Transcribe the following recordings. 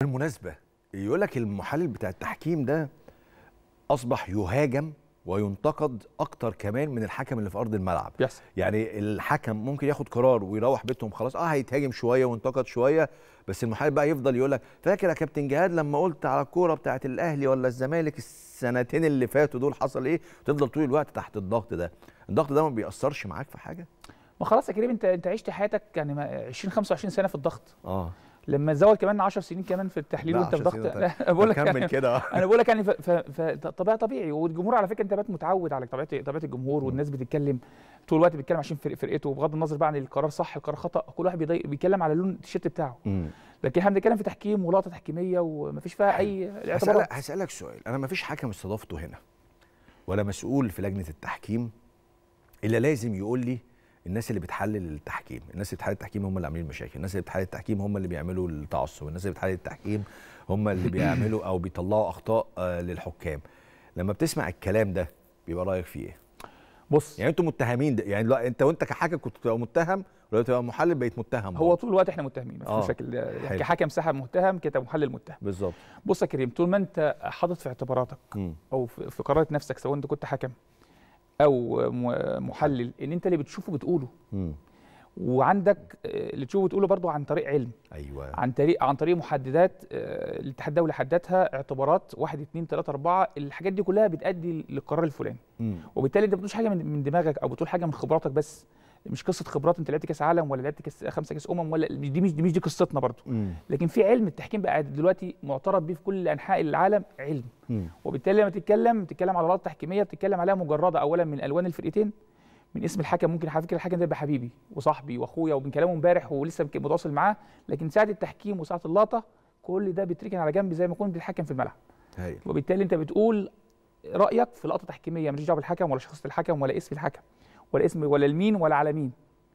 بالمناسبة يقول لك المحلل بتاع التحكيم ده أصبح يهاجم وينتقد أكتر كمان من الحكم اللي في أرض الملعب يحسن. يعني الحكم ممكن ياخد قرار ويروح بيتهم خلاص أه هيتهاجم شوية وينتقد شوية بس المحلل بقى يفضل يقول لك فاكر يا كابتن جهاد لما قلت على الكورة بتاعة الأهلي ولا الزمالك السنتين اللي فاتوا دول حصل إيه تفضل طول الوقت تحت الضغط ده الضغط ده ما بيأثرش معاك في حاجة ما خلاص يا كريم انت انت عشت حياتك يعني 20 25 سنه في الضغط اه لما تزود كمان 10 سنين كمان في التحليل وانت في ضغط طيب. بقول لك كمل كده انا بقول لك يعني طبيعي طبيعي والجمهور على فكره انت بقى متعود على طبيعه طبيعه الجمهور والناس بتتكلم طول الوقت بيتكلم عشان فرقته بغض النظر بقى عن القرار صح القرار خطا كل واحد بيتكلم على لون التيشيرت بتاعه مم. لكن احنا بنتكلم في تحكيم ولقطه تحكيميه ومفيش فيها اي هسألك, هسالك سؤال انا مفيش حكم استضافته هنا ولا مسؤول في لجنه التحكيم الا لازم يقول لي الناس اللي بتحلل التحكيم الناس اللي بتحلل التحكيم هم اللي عاملين مشاكل الناس اللي بتحلل التحكيم هم اللي بيعملوا التعصب الناس اللي بتحلل التحكيم هم اللي بيعملوا او بيطلعوا اخطاء آه، للحكام لما بتسمع الكلام ده بيبقى رايك فيه ايه بص يعني انتوا متهمين ده يعني لا انت وانت كحكم كنت بتبقى متهم ولو تبقى محلل بقيت متهم هو طول الوقت احنا متهمين مفيش آه، مشاكل يعني كحكم سحب متهم محلل متهم بالظبط بص يا كريم طول ما انت حاطط في اعتباراتك م. او في قرارات نفسك سواء انت كنت حكم او محلل ان انت اللي بتشوفه بتقوله وعندك آه، اللي تشوفه بتقوله برضه عن طريق علم ايوه عن طريق عن طريق محددات الاتحاد آه، الدولي حددها اعتبارات 1 2 3 4 الحاجات دي كلها بتؤدي للقرار الفلاني وبالتالي انت بتقولش حاجه من دماغك او بتقول حاجه من خبراتك بس مش قصه خبرات انت لعبت كاس عالم ولا لعبت كاس خمسه كاس امم ولا دي مش دي مش دي قصتنا برضو مم. لكن في علم التحكيم بقى دلوقتي معترف بيه في كل انحاء العالم علم مم. وبالتالي لما تتكلم بتتكلم على غلطات تحكيميه بتتكلم عليها مجرده اولا من الوان الفرقتين من اسم الحكم ممكن على فكره الحكم ده يبقى حبيبي وصاحبي واخويا ومن كلامه امبارح ولسه متواصل معاه لكن ساعه التحكيم وساعه اللقطه كل ده بيتركن على جنب زي ما كنت بتتحكم في الملعب هي. وبالتالي انت بتقول رايك في لقطه تحكيميه ماليش دعوه بالحكم ولا شخصيه الحكم ولا اسم الحكم ولا اسم ولا المين ولا على مين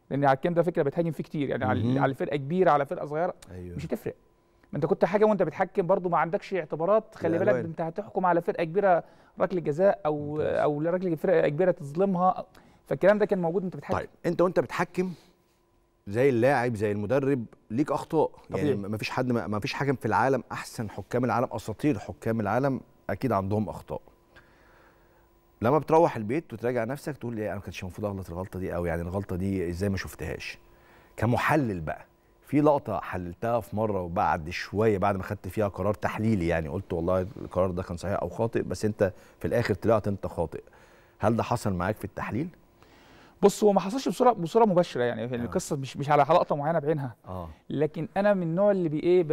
لان على الكلام ده فكره بتهاجم فيه كتير يعني على, على فرقه كبيره على فرقه صغيره أيوه. مش هتفرق ما انت كنت حاجه وانت بتحكم برضو ما عندكش اعتبارات خلي بالك انت هتحكم على فرقه كبيره ركله جزاء او ممتاز. او ركله فرقه كبيره تظلمها فالكلام ده كان موجود انت بتحكم طيب انت وانت بتحكم زي اللاعب زي المدرب ليك اخطاء يعني طبيعي. يعني ما فيش حد ما فيش حكم في العالم احسن حكام العالم اساطير حكام العالم اكيد عندهم اخطاء لما بتروح البيت وتراجع نفسك تقول لي إيه، انا ما كانش المفروض اغلط الغلطه دي او يعني الغلطه دي ازاي ما شفتهاش كمحلل بقى في لقطه حللتها في مره وبعد شويه بعد ما خدت فيها قرار تحليلي يعني قلت والله القرار ده كان صحيح او خاطئ بس انت في الاخر طلعت انت خاطئ هل ده حصل معاك في التحليل بص هو ما حصلش بصوره بصوره مباشره يعني آه. القصه مش مش على لقطه معينه بعينها آه. لكن انا من النوع اللي بايه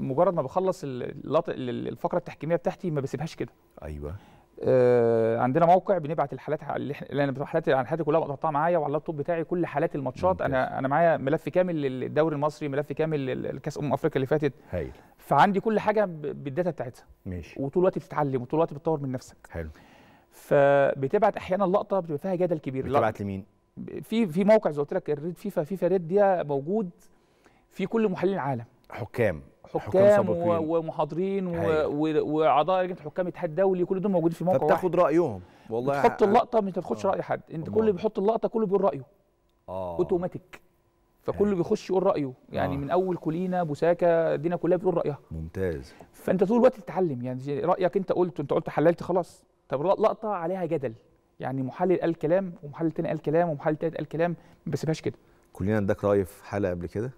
مجرد ما بخلص اللقطه الفقره التحكيميه بتاعتي ما بسيبهاش كده ايوه آه، عندنا موقع بنبعت الحالات اللي انا حالاتي عن حالاتي كلها مقطعه معايا وعلى اللابتوب بتاعي كل حالات الماتشات انا انا معايا ملف كامل للدوري المصري ملف كامل لكاس امم افريقيا اللي فاتت هايل فعندي كل حاجه بالداتا بتاعتها ماشي وطول الوقت بتتعلم وطول الوقت بتطور من نفسك حلو فبتبعت احيانا لقطه بتبقى فيها جدل كبير بتبعت لمين؟ في في موقع زي ما قلت لك الريد فيفا فيفا ريد دي موجود في كل محلل العالم حكام حكام, حكام ومحاضرين واعضاء لجنه حكام الاتحاد الدولي كل دول موجودين في موقع فبتاخد رايهم والله تحط يعني اللقطه ما تاخدش آه. راي حد انت كل اللي بيحط اللقطه كله بيقول رايه اه اوتوماتيك فكله يعني. بيخش يقول رايه يعني آه. من اول كلينا بوساكا دينا كلها بتقول رايها ممتاز فانت طول الوقت تتعلم يعني رايك انت قلت انت قلت حللت خلاص طب لقطه عليها جدل يعني محلل قال كلام ومحلل تاني قال كلام ومحلل تالت قال كلام ما بسيبهاش كده كلنا عندك راي في حلقه قبل كده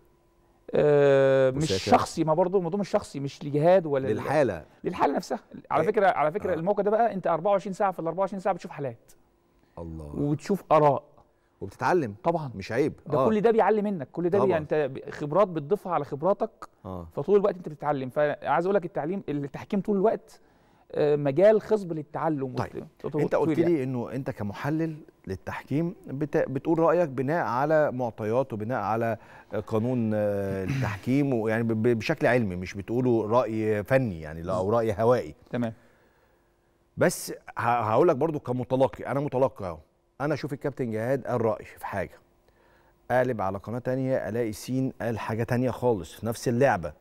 آه، مش شخصي ما برضه الموضوع مش شخصي مش لجهاد ولا للحاله للحاله نفسها على فكره إيه. على فكره آه. الموقع ده بقى انت 24 ساعه في ال 24 ساعه بتشوف حالات الله وبتشوف اراء وبتتعلم طبعا مش عيب ده آه. كل ده بيعلم منك كل ده بي انت خبرات بتضيفها على خبراتك آه. فطول الوقت انت بتتعلم فعايز اقول لك التعليم التحكيم طول الوقت مجال خصب للتعلم طيب انت قلت لي يعني. انه انت كمحلل للتحكيم بتقول رايك بناء على معطيات وبناء على قانون آه، التحكيم ويعني بشكل علمي مش بتقوله راي فني يعني لا او راي هوائي تمام بس هقول لك برضو كمتلقي انا متلقي اهو انا اشوف الكابتن جهاد قال راي في حاجه اقلب على قناه تانية الاقي سين قال حاجه تانية خالص في نفس اللعبه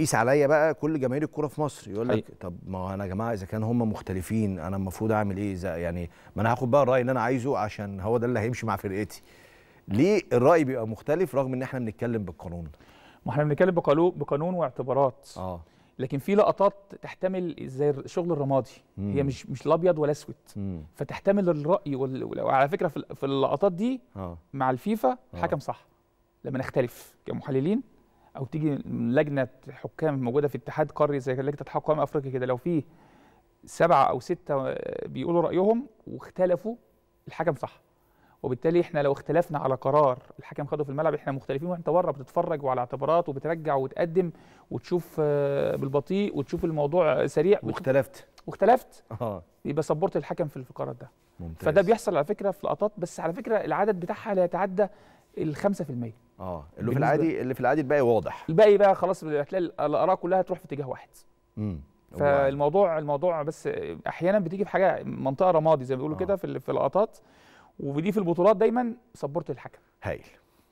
قيس عليا بقى كل جماهير الكوره في مصر يقول لك طب ما انا يا جماعه اذا كان هم مختلفين انا المفروض اعمل ايه إذا يعني ما انا هاخد بقى الراي اللي انا عايزه عشان هو ده اللي هيمشي مع فرقتي ليه الراي بيبقى مختلف رغم ان احنا بنتكلم بالقانون ما احنا بنتكلم بقانون واعتبارات اه لكن في لقطات تحتمل زي الشغل الرمادي مم. هي مش مش الابيض ولا اسود فتحتمل الراي وعلى فكره في اللقطات دي آه. مع الفيفا آه. حكم صح لما نختلف كمحللين او تيجي لجنه حكام موجوده في اتحاد قاري زي لجنه حكام افريقيا كده لو في سبعه او سته بيقولوا رايهم واختلفوا الحكم صح وبالتالي احنا لو اختلفنا على قرار الحكم خده في الملعب احنا مختلفين وانت بره بتتفرج وعلى اعتبارات وبترجع وتقدم وتشوف آه، بالبطيء وتشوف الموضوع آه، سريع واختلفت واختلفت اه يبقى سبورت الحكم في القرار ده ممتاز. فده بيحصل على فكره في لقطات بس على فكره العدد بتاعها لا يتعدى ال 5% اه اللي في العادي اللي في العادي الباقي واضح الباقي بقى خلاص هتلاقي الاراء كلها تروح في اتجاه واحد امم فالموضوع الموضوع بس احيانا بتيجي في حاجه منطقه رمادي زي ما بيقولوا آه. كده في في اللقطات ودي في البطولات دايما سبورت الحكم هايل